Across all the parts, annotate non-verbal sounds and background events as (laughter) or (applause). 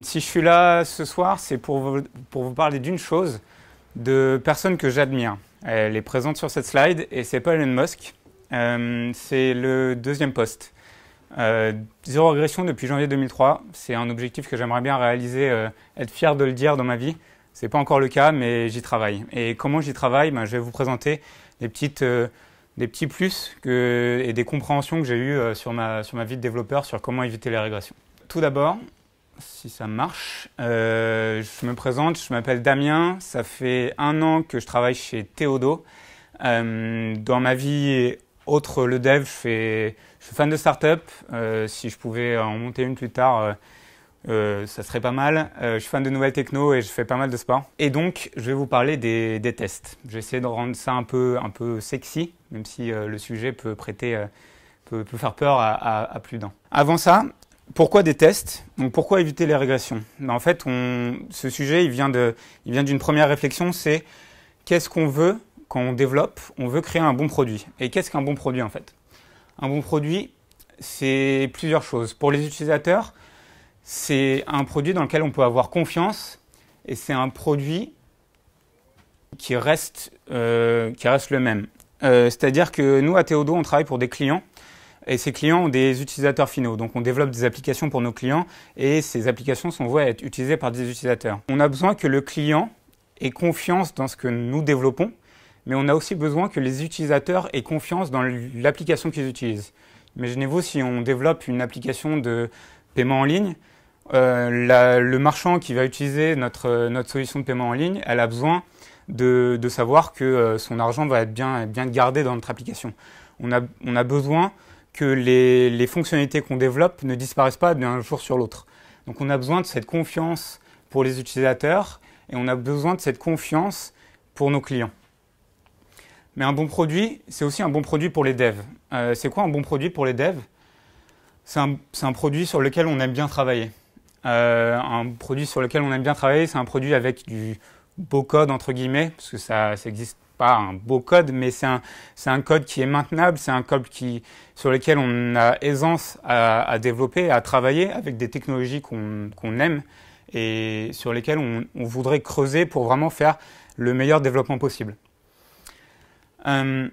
Si je suis là ce soir, c'est pour vous, parler d'une chose, de personnes que j'admire. Elle est présente sur cette slide et c'est pas Elon Musk. Euh, c'est le deuxième poste. Euh, zéro agression depuis janvier 2003. C'est un objectif que j'aimerais bien réaliser, euh, être fier de le dire dans ma vie. C'est pas encore le cas, mais j'y travaille. Et comment j'y travaille ben, Je vais vous présenter des, petites, euh, des petits plus et des compréhensions que j'ai eues euh, sur, ma, sur ma vie de développeur sur comment éviter les régressions. Tout d'abord, si ça marche, euh, je me présente, je m'appelle Damien, ça fait un an que je travaille chez Théodo. dans ma vie autre le dev, je, je suis fan de start-up. si je pouvais en monter une plus tard, euh, ça serait pas mal. Euh, je suis fan de nouvelles techno et je fais pas mal de sport. Et donc, je vais vous parler des, tests. j'essaie de rendre ça un peu, un peu sexy, même si euh, le sujet peut prêter, peut, peut, faire peur à, plus d'un. Avant ça, pourquoi des tests Donc, pourquoi éviter les régressions ben, En fait, on, ce sujet, il vient d'une première réflexion, c'est qu'est-ce qu'on veut quand on développe On veut créer un bon produit. Et qu'est-ce qu'un bon produit en fait Un bon produit, c'est plusieurs choses. Pour les utilisateurs, c'est un produit dans lequel on peut avoir confiance et c'est un produit qui reste, euh, qui reste le même. Euh, c'est-à-dire que nous, à Théodo, on travaille pour des clients et ces clients ont des utilisateurs finaux. Donc on développe des applications pour nos clients et ces applications sont vouées à être utilisées par des utilisateurs. On a besoin que le client ait confiance dans ce que nous développons, mais on a aussi besoin que les utilisateurs aient confiance dans l'application qu'ils utilisent. Imaginez-vous si on développe une application de paiement en ligne, euh, le marchand qui va utiliser euh, notre, solution de paiement en ligne, elle a besoin de, savoir que euh, son argent va être bien, gardé dans notre application. On a, besoin que les, fonctionnalités qu'on développe ne disparaissent pas d'un jour sur l'autre. Donc on a besoin de cette confiance pour les utilisateurs et on a besoin de cette confiance pour nos clients. Mais un bon produit, c'est aussi un bon produit pour les devs. c'est quoi un bon produit pour les devs C'est un produit sur lequel on aime bien travailler. Euh, un produit sur lequel on aime bien travailler, c'est un produit avec du beau code, entre guillemets, parce que ça n'existe pas un beau code, mais c'est un, un, code qui est maintenable, c'est un code qui, sur lequel on a aisance à, développer, à travailler avec des technologies qu'on aime et sur lesquelles on, voudrait creuser pour vraiment faire le meilleur développement possible. Euh,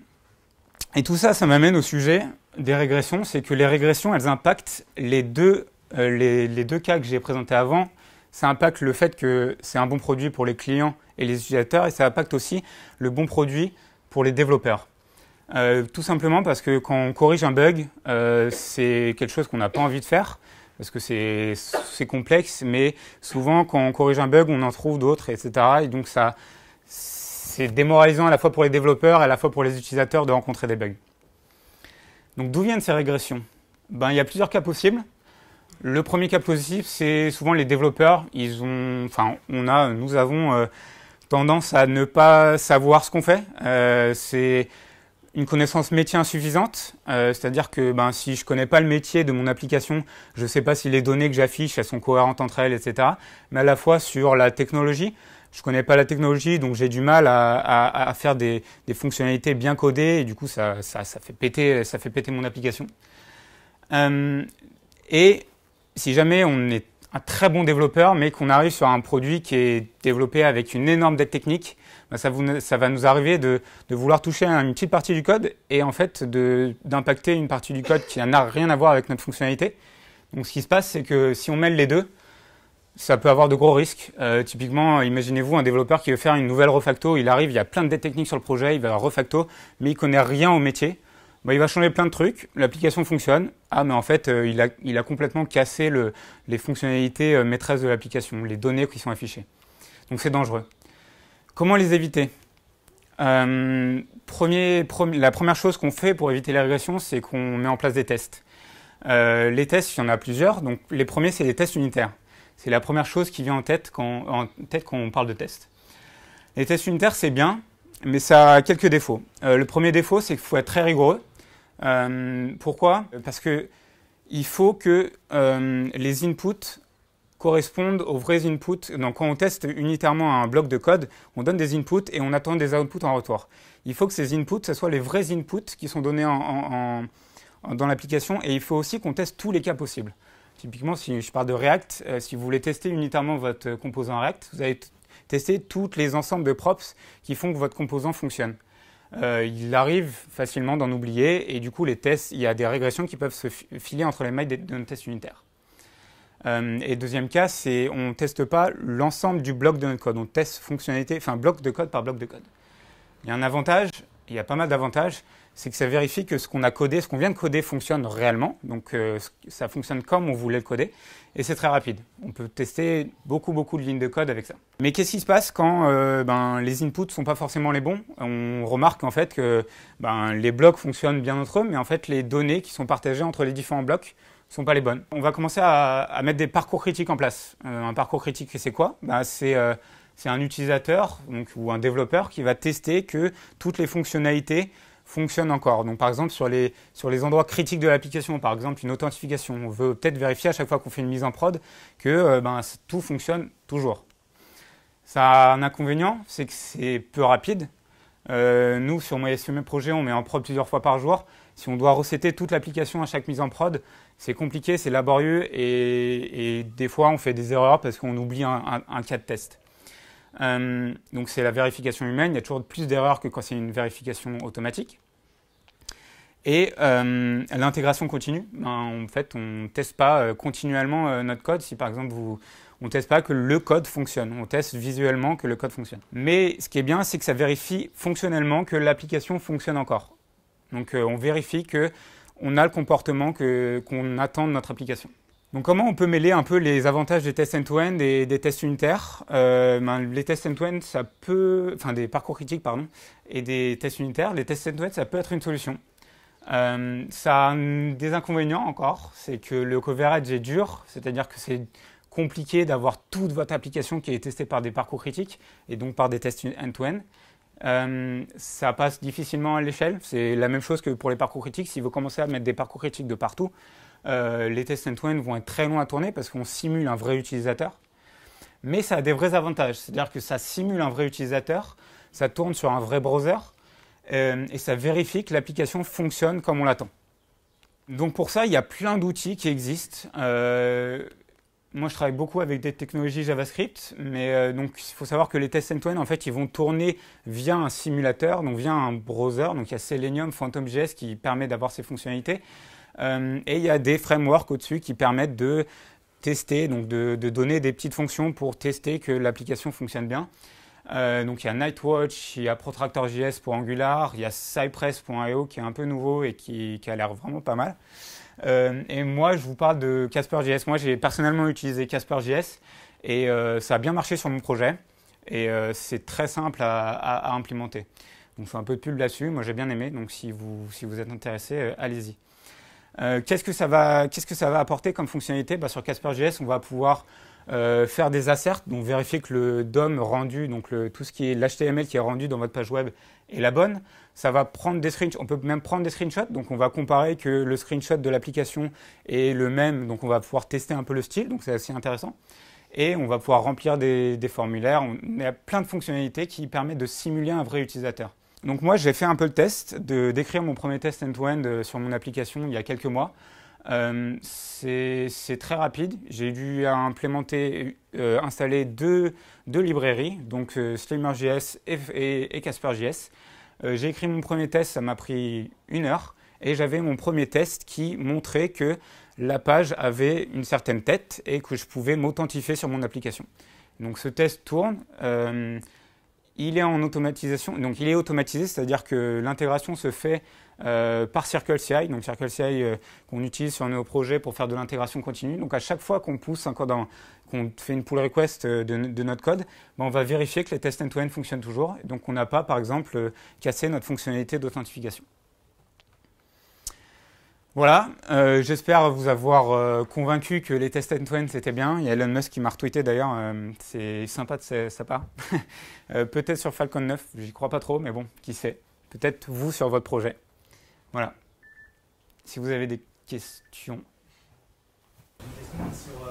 et tout ça, ça m'amène au sujet des régressions, c'est que les régressions, elles impactent les deux euh, les, deux cas que j'ai présentés avant, ça impacte le fait que c'est un bon produit pour les clients et les utilisateurs, et ça impacte aussi le bon produit pour les développeurs. Euh, tout simplement parce que quand on corrige un bug, euh, c'est quelque chose qu'on n'a pas envie de faire, parce que c'est complexe, mais souvent quand on corrige un bug, on en trouve d'autres, etc. Et donc ça, c'est démoralisant à la fois pour les développeurs et à la fois pour les utilisateurs de rencontrer des bugs. Donc d'où viennent ces régressions ben, Il y a plusieurs cas possibles. Le premier cas positif, c'est souvent les développeurs. Ils ont, enfin, on a, nous avons euh, tendance à ne pas savoir ce qu'on fait. Euh, c'est une connaissance métier insuffisante, euh, c'est-à-dire que ben, si je connais pas le métier de mon application, je ne sais pas si les données que j'affiche sont cohérentes entre elles, etc. Mais à la fois sur la technologie, je connais pas la technologie, donc j'ai du mal à, faire des, fonctionnalités bien codées, et du coup ça, fait, péter, ça fait péter mon application. et si jamais on est un très bon développeur, mais qu'on arrive sur un produit qui est développé avec une énorme dette technique, bah, ça, va nous arriver de, vouloir toucher à une petite partie du code et en fait d'impacter une partie du code qui n'a rien à voir avec notre fonctionnalité. Donc ce qui se passe, c'est que si on mêle les deux, ça peut avoir de gros risques. Euh, typiquement, imaginez-vous un développeur qui veut faire une nouvelle refacto, il arrive, il y a plein de dettes techniques sur le projet, il va refacto, mais il connaît rien au métier. Bah, il va changer plein de trucs, l'application fonctionne, ah mais en fait euh, il, a, complètement cassé les fonctionnalités euh, maîtresses de l'application, les données qui sont affichées. Donc c'est dangereux. Comment les éviter euh, La première chose qu'on fait pour éviter les régressions, c'est qu'on met en place des tests. les tests, il y en a plusieurs, donc les premiers c'est les tests unitaires. C'est la première chose qui vient en tête quand on parle de tests. Les tests unitaires c'est bien, mais ça a quelques défauts. le premier défaut c'est qu'il faut être très rigoureux euh, pourquoi Parce que il faut que euh, les inputs correspondent aux vrais inputs. Donc quand on teste unitairement un bloc de code, on donne des inputs et on attend des outputs en retour. Il faut que ces inputs, ce soit les vrais inputs qui sont donnés dans l'application et il faut aussi qu'on teste tous les cas possibles. Typiquement, si je parle de React, euh, si vous voulez tester unitairement votre composant React, vous allez tester tous les ensembles de props qui font que votre composant fonctionne. Euh, il arrive facilement d'en oublier et du coup les tests, il y a des régressions qui peuvent se filer entre les mailles d'un test unitaire. Euh, et deuxième cas, c'est on ne teste pas l'ensemble du bloc de notre code, on teste fonctionnalité, enfin bloc de code par bloc de code. Il y a un avantage, il y a pas mal d'avantages, c'est que ça vérifie que ce qu'on a codé, ce qu'on vient de coder fonctionne réellement. Donc euh, ça fonctionne comme on voulait le coder. Et c'est très rapide. On peut tester beaucoup, beaucoup de lignes de code avec ça. Mais qu'est-ce qui se passe quand euh, ben, les inputs ne sont pas forcément les bons On remarque en fait que ben, les blocs fonctionnent bien entre eux, mais en fait les données qui sont partagées entre les différents blocs sont pas les bonnes. On va commencer à, mettre des parcours critiques en place. Euh, un parcours critique, c'est quoi ben, C'est un utilisateur ou un développeur qui va tester que toutes les fonctionnalités fonctionne encore. Donc par exemple sur les, sur les endroits critiques de l'application, par exemple une authentification, on veut peut-être vérifier à chaque fois qu'on fait une mise en prod que euh, ben, tout fonctionne toujours. Ça a un inconvénient, c'est que c'est peu rapide. Euh, nous, sur MySQL projet on met en prod plusieurs fois par jour. Si on doit recéter toute l'application à chaque mise en prod, c'est compliqué, c'est laborieux et, des fois on fait des erreurs parce qu'on oublie un cas de test. Euh, donc c'est la vérification humaine, il y a toujours plus d'erreurs que quand c'est une vérification automatique. Et euh, l'intégration continue, ben, en fait on ne teste pas euh, continuellement notre code, si par exemple on ne teste pas que le code fonctionne, on teste visuellement que le code fonctionne. Mais ce qui est bien, c'est que ça vérifie fonctionnellement que l'application fonctionne encore. Donc on vérifie qu'on a le comportement qu'on attend de notre application. Donc comment on peut mêler un peu les avantages des tests end-to-end et des tests unitaires euh, ben, Les tests end-to-end, ça peut, enfin des parcours critiques pardon, et des tests unitaires, les tests end-to-end, ça peut être une solution. Euh, ça a des inconvénients encore, c'est que le coverage est dur, c'est-à-dire que c'est compliqué d'avoir toute votre application qui est testée par des parcours critiques et donc par des tests end-to-end. Euh, ça passe difficilement à l'échelle. C'est la même chose que pour les parcours critiques. Si vous commencez à mettre des parcours critiques de partout, euh, les tests end-to-end vont être très longs à tourner parce qu'on simule un vrai utilisateur. Mais ça a des vrais avantages, c'est-à-dire que ça simule un vrai utilisateur, ça tourne sur un vrai browser euh, et ça vérifie que l'application fonctionne comme on l'attend. Donc pour ça, il y a plein d'outils qui existent. Euh, moi, je travaille beaucoup avec des technologies JavaScript, mais donc il faut savoir que les tests end-to-end, en fait, ils vont tourner via un simulateur, donc via un browser. Donc il y a Selenium, PhantomJS qui permet d'avoir ces fonctionnalités. Euh, et il y a des frameworks au-dessus qui permettent de tester, donc de, donner des petites fonctions pour tester que l'application fonctionne bien. Euh, donc il y a Nightwatch, il y a Protractor.js pour Angular, il y a Cypress.io qui est un peu nouveau et qui, a l'air vraiment pas mal. Euh, et moi, je vous parle de Casper.js. Moi, j'ai personnellement utilisé Casper.js et ça a bien marché sur mon projet. Et c'est très simple à, implémenter. Donc c'est un peu de pub là-dessus. Moi, j'ai bien aimé. Donc si vous, si vous êtes intéressé, allez-y. Euh, qu'est-ce que ça va, apporter comme fonctionnalité bah, Sur Casper.js, on va pouvoir euh, faire des asserts, donc vérifier que le DOM rendu, donc tout ce qui est l'HTML qui est rendu dans votre page web est la bonne. Ça va prendre des screenshots, on peut même prendre des screenshots, donc on va comparer que le screenshot de l'application est le même, donc on va pouvoir tester un peu le style, donc c'est assez intéressant. Et on va pouvoir remplir des, formulaires, on a plein de fonctionnalités qui permettent de simuler un vrai utilisateur. Donc moi, j'ai fait un peu le test, de d'écrire mon premier test end-to-end euh, sur mon application il y a quelques mois. Euh, c'est très rapide. J'ai dû implémenter, euh, installer deux, librairies, donc euh, et CasperJS. j'ai écrit mon premier test, ça m'a pris une heure, et j'avais mon premier test qui montrait que la page avait une certaine tête et que je pouvais m'authentifier sur mon application. Donc ce test tourne. Il est en automatisation, donc il est automatisé, c'est-à-dire que l'intégration se fait euh, par CircleCI, donc CircleCI euh, qu'on utilise sur nos projets pour faire de l'intégration continue. Donc à chaque fois qu'on pousse, code, qu'on fait une pull request euh, de, notre code, ben on va vérifier que les tests end to -end fonctionnent toujours. Donc on n'a pas, par exemple, cassé notre fonctionnalité d'authentification. Voilà, j'espère vous avoir convaincu que les tests end to c'était bien. Il y a Elon Musk qui m'a retweeté d'ailleurs, c'est sympa de sa, part. Peut-être sur Falcon 9, j'y crois pas trop, mais bon, qui sait. Peut-être vous sur votre projet. Voilà. Si vous avez des questions. Une question sur.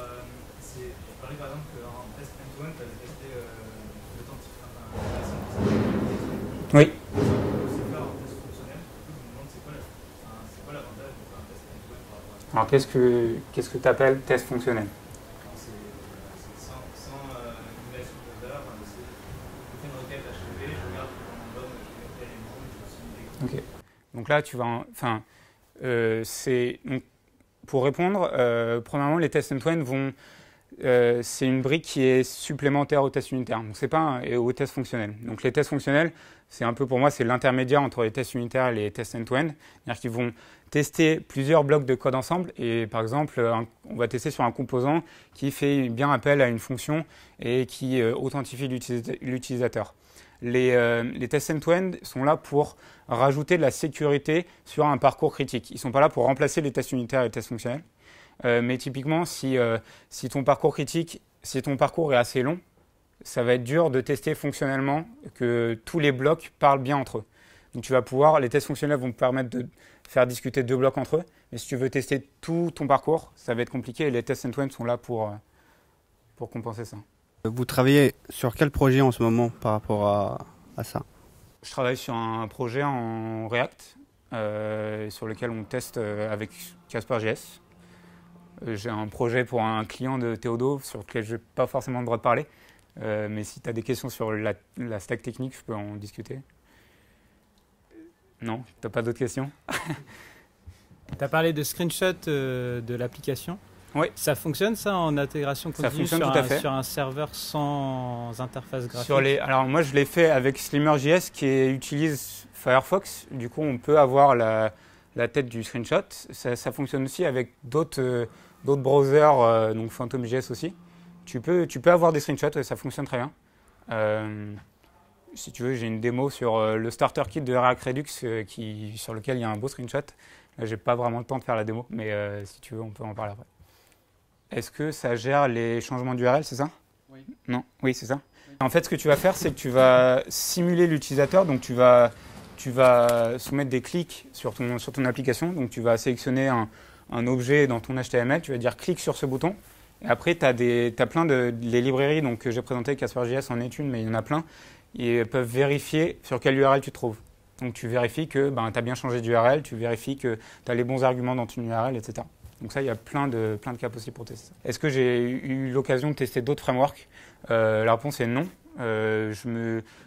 par exemple qu'en test end to tu as testé Oui. Alors qu'est-ce que qu'est-ce que tu appelles test fonctionnel Ok. Donc là, tu vas, enfin, euh, c'est pour répondre. Euh, premièrement, les tests end-to-end vont, euh, c'est une brique qui est supplémentaire aux tests unitaires. Donc c'est pas et aux tests fonctionnels. Donc les tests fonctionnels, c'est un peu pour moi, c'est l'intermédiaire entre les tests unitaires et les tests end-to-end, c'est-à-dire qu'ils vont tester plusieurs blocs de code ensemble. Et par exemple, on va tester sur un composant qui fait bien appel à une fonction et qui euh, authentifie l'utilisateur. Euh, les, tests end-to-end sont là pour rajouter de la sécurité sur un parcours critique. Ils ne sont pas là pour remplacer les tests unitaires et les tests fonctionnels. Euh, mais typiquement, si, si ton parcours critique, si ton parcours est assez long, ça va être dur de tester fonctionnellement que tous les blocs parlent bien entre eux tu vas pouvoir, les tests fonctionnels vont te permettre de faire discuter deux blocs entre eux. Mais si tu veux tester tout ton parcours, ça va être compliqué et les tests end-to-end sont là pour, euh, pour compenser ça. Vous travaillez sur quel projet en ce moment par rapport à, ça Je travaille sur un projet en React euh, sur lequel on teste euh, avec Casper.js. J'ai un projet pour un client de Théodo sur lequel je n'ai pas forcément le droit de parler. mais si tu as des questions sur la stack technique, je peux en discuter. Non, t'as pas d'autres questions (laughs) Tu as parlé de screenshot euh, de l'application. Oui. Ça fonctionne ça en intégration continue ça fonctionne sur, un, serveur sans interface graphique sur les, Alors moi je l'ai fait avec SlimmerJS qui utilise Firefox. Du coup on peut avoir la, tête du screenshot. Ça, fonctionne aussi avec d'autres euh, browsers, euh, donc PhantomJS aussi. Tu peux, tu peux avoir des screenshots et ça fonctionne très bien si tu veux, j'ai une démo sur euh, le starter kit de React Redux euh, qui, sur lequel il y a un beau screenshot. Là, j'ai pas vraiment le temps de faire la démo, mais euh, si tu veux, on peut en parler après. Est-ce que ça gère les changements d'URL, c'est ça Oui. Non Oui, c'est ça. En fait, ce que tu vas faire, c'est que tu vas simuler l'utilisateur, donc tu vas, tu vas soumettre des clics sur ton, sur ton application. Donc tu vas sélectionner un, un objet dans ton HTML, tu vas dire clique sur ce bouton. Et après, tu as, as, plein de les librairies, donc que j'ai présenté, Casper.js en est mais il y en a plein ils peuvent vérifier sur quelle URL tu te trouves. Donc tu vérifies que ben, tu as bien changé d'URL, tu vérifies que tu as les bons arguments dans une URL, etc. Donc ça, il y a plein de, plein de cas possibles pour tester ça. Est-ce que j'ai eu l'occasion de tester d'autres frameworks euh, La réponse est non. Euh,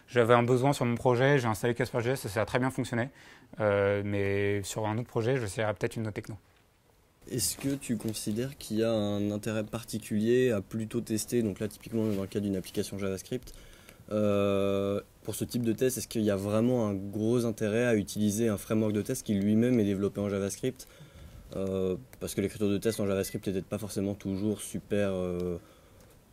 j'avais un besoin sur mon projet, j'ai installé Casper.js, ça a très bien fonctionné. Euh, mais sur un autre projet, je serai peut-être une autre techno. Est-ce que tu considères qu'il y a un intérêt particulier à plutôt tester, donc là typiquement dans le cas d'une application JavaScript, euh, pour ce type de test, est-ce qu'il y a vraiment un gros intérêt à utiliser un framework de test qui lui-même est développé en JavaScript euh, Parce que l'écriture de test en JavaScript n'est pas forcément toujours super euh,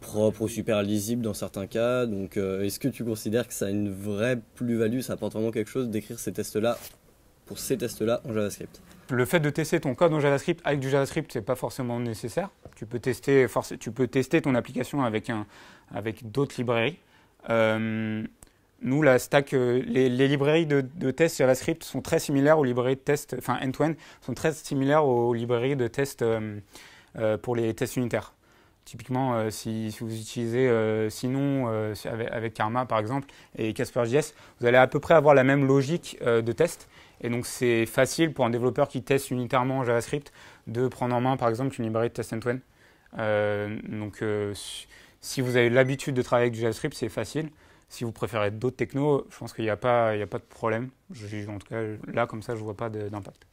propre ou super lisible dans certains cas. Donc, est-ce que tu considères que ça a une vraie plus-value, ça apporte vraiment quelque chose d'écrire ces tests-là pour ces tests-là en JavaScript Le fait de tester ton code en JavaScript avec du JavaScript, n'est pas forcément nécessaire. Tu peux tester, tu peux tester ton application avec d'autres librairies. Euh, nous, la stack, euh, les, librairies de, de, tests JavaScript sont très similaires aux librairies de tests, enfin end sont très similaires aux librairies de tests euh, pour les tests unitaires. Typiquement, si, vous utilisez Sinon avec, Karma par exemple et Casper.js, vous allez à peu près avoir la même logique de test. Et donc, c'est facile pour un développeur qui teste unitairement JavaScript de prendre en main par exemple une librairie de test end donc, si vous avez l'habitude de travailler avec du JavaScript, c'est facile. Si vous préférez d'autres technos, je pense qu'il n'y a, pas, il a pas de problème. Je, en tout cas, là, comme ça, je ne vois pas d'impact.